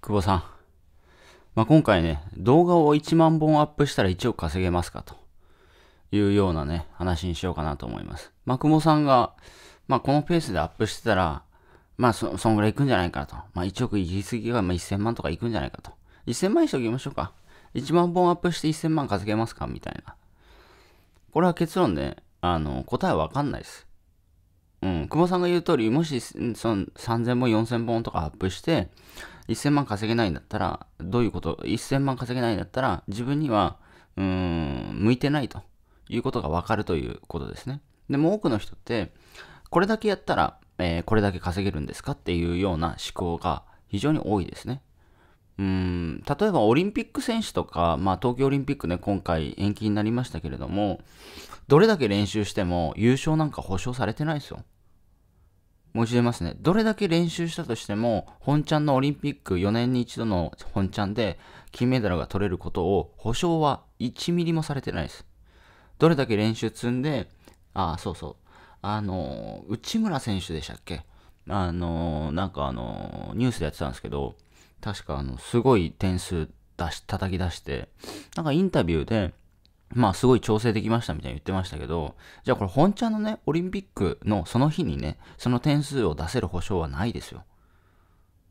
久保さん。まあ、今回ね、動画を1万本アップしたら1億稼げますかというようなね、話にしようかなと思います。まあ、久保さんが、まあ、このペースでアップしてたら、まあそ、そんぐらいいくんじゃないかと。まあ、1億いきすぎが、まあ、1000万とかいくんじゃないかと。1000万にしときましょうか。1万本アップして1000万稼げますかみたいな。これは結論で、ね、あの、答えはわかんないです。うん、久保さんが言う通り、もしその3000本、4000本とかアップして、1000万稼げないんだったら、どういうこと ?1000 万稼げないんだったら、自分には、うん、向いてないということがわかるということですね。でも多くの人って、これだけやったら、えー、これだけ稼げるんですかっていうような思考が非常に多いですね。うん例えばオリンピック選手とか、まあ、東京オリンピックね今回延期になりましたけれどもどれだけ練習しても優勝なんか保証されてないですよもう一度言いますねどれだけ練習したとしても本ちゃんのオリンピック4年に一度の本ちゃんで金メダルが取れることを保証は1ミリもされてないですどれだけ練習積んでああそうそうあの内村選手でしたっけあのなんかあのニュースでやってたんですけど確かあの、すごい点数出し、叩き出して、なんかインタビューで、まあすごい調整できましたみたいに言ってましたけど、じゃあこれ本ちゃんのね、オリンピックのその日にね、その点数を出せる保証はないですよ。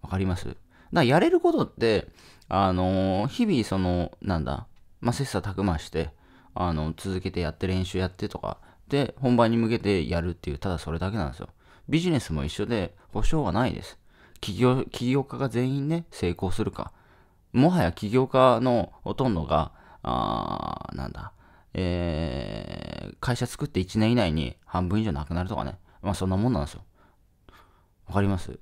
わかりますだからやれることって、あのー、日々その、なんだ、まあ切磋琢磨して、あの、続けてやって練習やってとか、で、本番に向けてやるっていう、ただそれだけなんですよ。ビジネスも一緒で、保証はないです。企業、起業家が全員ね、成功するか。もはや起業家のほとんどが、あなんだ、えー、会社作って1年以内に半分以上なくなるとかね。まあそんなもんなんですよ。わかります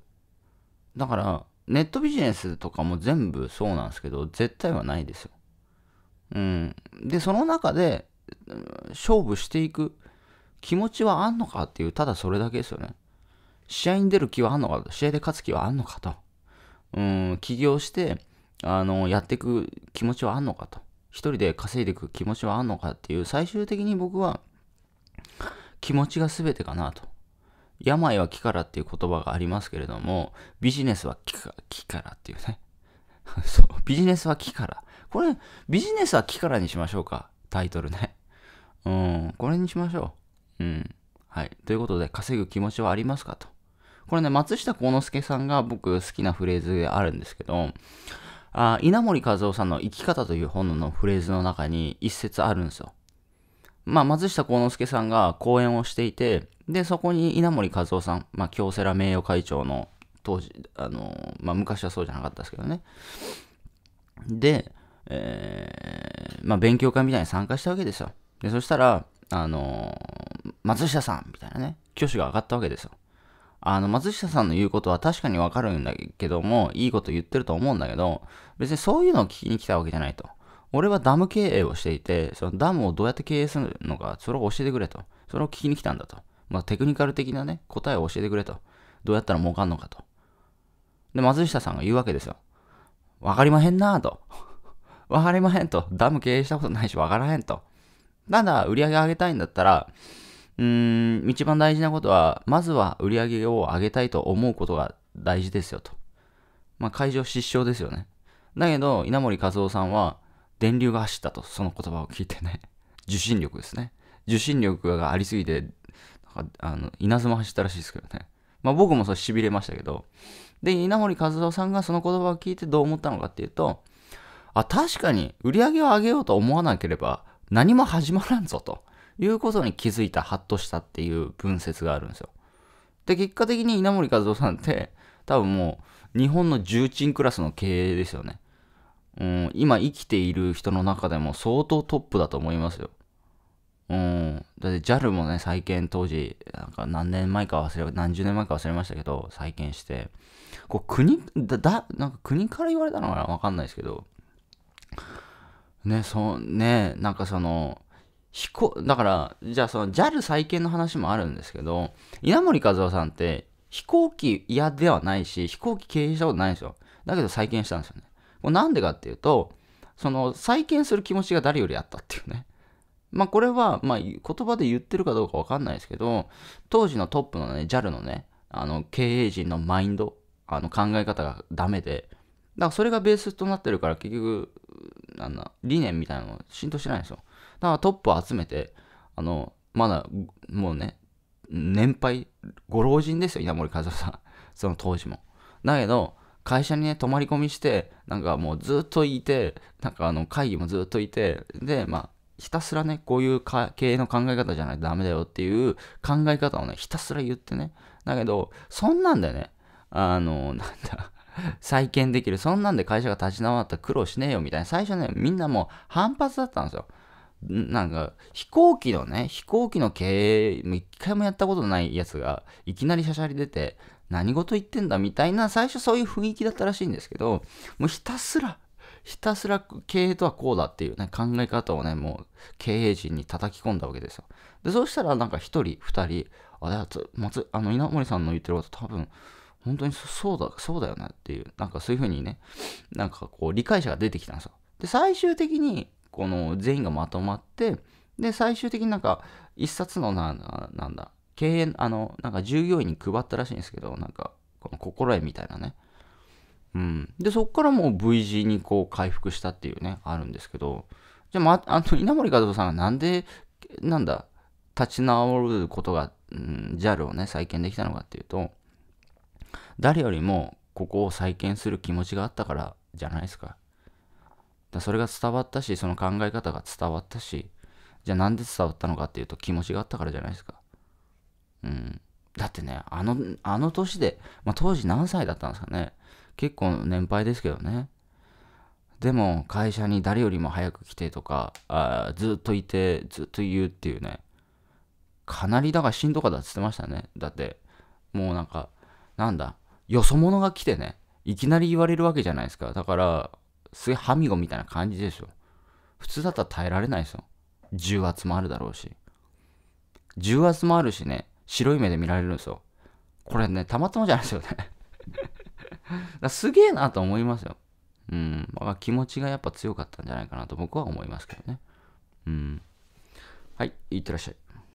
だから、ネットビジネスとかも全部そうなんですけど、絶対はないですよ。うん。で、その中で、勝負していく気持ちはあんのかっていう、ただそれだけですよね。試合に出る気はあんのかと、試合で勝つ気はあんのかと、うん、起業して、あの、やっていく気持ちはあんのかと、一人で稼いでいく気持ちはあんのかっていう、最終的に僕は、気持ちが全てかなと。病は気からっていう言葉がありますけれども、ビジネスは気からっていうね。そう、ビジネスは木から。これ、ビジネスは木からにしましょうか。タイトルね。うん、これにしましょう。うん。はい。ということで、稼ぐ気持ちはありますかと。これね、松下幸之助さんが僕好きなフレーズであるんですけど、あ稲森和夫さんの生き方という本のフレーズの中に一節あるんですよ。まあ、松下幸之助さんが講演をしていて、で、そこに稲森和夫さん、まあ、京セラ名誉会長の当時、あの、まあ、昔はそうじゃなかったですけどね。で、えー、まあ、勉強会みたいに参加したわけですよ。で、そしたら、あのー、松下さんみたいなね、挙手が上がったわけですよ。あの、松下さんの言うことは確かにわかるんだけども、いいこと言ってると思うんだけど、別にそういうのを聞きに来たわけじゃないと。俺はダム経営をしていて、そのダムをどうやって経営するのか、それを教えてくれと。それを聞きに来たんだと。まあ、テクニカル的なね、答えを教えてくれと。どうやったら儲かんのかと。で、松下さんが言うわけですよ。わかりまへんなぁと。わかりまへんと。ダム経営したことないし、わからへんと。ただ、売り上げ上げたいんだったら、うん、一番大事なことは、まずは売り上げを上げたいと思うことが大事ですよと。まあ、会場失笑ですよね。だけど、稲森和夫さんは、電流が走ったと、その言葉を聞いてね。受信力ですね。受信力がありすぎて、なんかあの稲妻走ったらしいですけどね。まあ、僕もそれ痺れましたけど。で、稲森和夫さんがその言葉を聞いてどう思ったのかっていうと、あ、確かに売り上げを上げようと思わなければ何も始まらんぞと。いうことに気づいた、ハッとしたっていう文節があるんですよ。で、結果的に稲森和夫さんって、多分もう、日本の重鎮クラスの経営ですよね。うん、今生きている人の中でも相当トップだと思いますよ。うん。だって JAL もね、再建当時、なんか何年前か忘れ、何十年前か忘れましたけど、再建して、こう国、だ、だ、なんか国から言われたのかなわかんないですけど、ね、そう、ね、なんかその、飛行、だから、じゃあその JAL 再建の話もあるんですけど、稲森和夫さんって飛行機嫌ではないし、飛行機経営したことないんですよ。だけど再建したんですよね。これなんでかっていうと、その再建する気持ちが誰よりあったっていうね。まあこれは、まあ言葉で言ってるかどうかわかんないですけど、当時のトップのね、JAL のね、あの経営陣のマインド、あの考え方がダメで、だからそれがベースとなってるから結局なんだ、理念みたいなのが浸透してないんですよ。だからトップを集めて、あの、まだ、もうね、年配、ご老人ですよ、稲森和夫さん。その当時も。だけど、会社にね、泊まり込みして、なんかもうずっといて、なんかあの、会議もずっといて、で、まあ、ひたすらね、こういう経営の考え方じゃないとダメだよっていう考え方をね、ひたすら言ってね。だけど、そんなんでね、あの、なんだ、再建できる。そんなんで会社が立ち直ったら苦労しねえよみたいな。最初ね、みんなもう反発だったんですよ。なんか、飛行機のね、飛行機の経営、も一回もやったことないやつが、いきなりしゃしゃり出て、何事言ってんだみたいな、最初そういう雰囲気だったらしいんですけど、もうひたすら、ひたすら経営とはこうだっていうね、考え方をね、もう経営陣に叩き込んだわけですよ。で、そうしたらなんか一人、二人、あ、だ、松、あの、稲森さんの言ってること多分、本当にそうだ、そうだよなっていう、なんかそういうふうにね、なんかこう理解者が出てきたんですよ。で、最終的に、この全員がまとまって、で、最終的になんか、一冊のな、なんだ、経営、あの、なんか従業員に配ったらしいんですけど、なんか、この心得みたいなね。うん。で、そっからもう V 字にこう回復したっていうね、あるんですけど、じゃあ、ま、あの、稲森和夫さんがなんで、なんだ、立ち直ることが、うん、JAL をね、再建できたのかっていうと、誰よりもここを再建する気持ちがあったからじゃないですか。だそれが伝わったし、その考え方が伝わったし、じゃあなんで伝わったのかっていうと気持ちがあったからじゃないですか。うん。だってね、あの、あの年で、まあ、当時何歳だったんですかね。結構年配ですけどね。でも、会社に誰よりも早く来てとか、あずっといて、ずっと言うっていうね。かなりだがしんどかったって言ってましたね。だって、もうなんか、なんだ、よそ者が来てね、いきなり言われるわけじゃないですか。だから、すげえハミゴみたいな感じでしょ。普通だったら耐えられないですよ。重圧もあるだろうし。重圧もあるしね、白い目で見られるんですよ。これね、たまたまじゃないですよね すげえなと思いますよ。うん。まあ、気持ちがやっぱ強かったんじゃないかなと僕は思いますけどね。うん。はい、いってらっしゃい。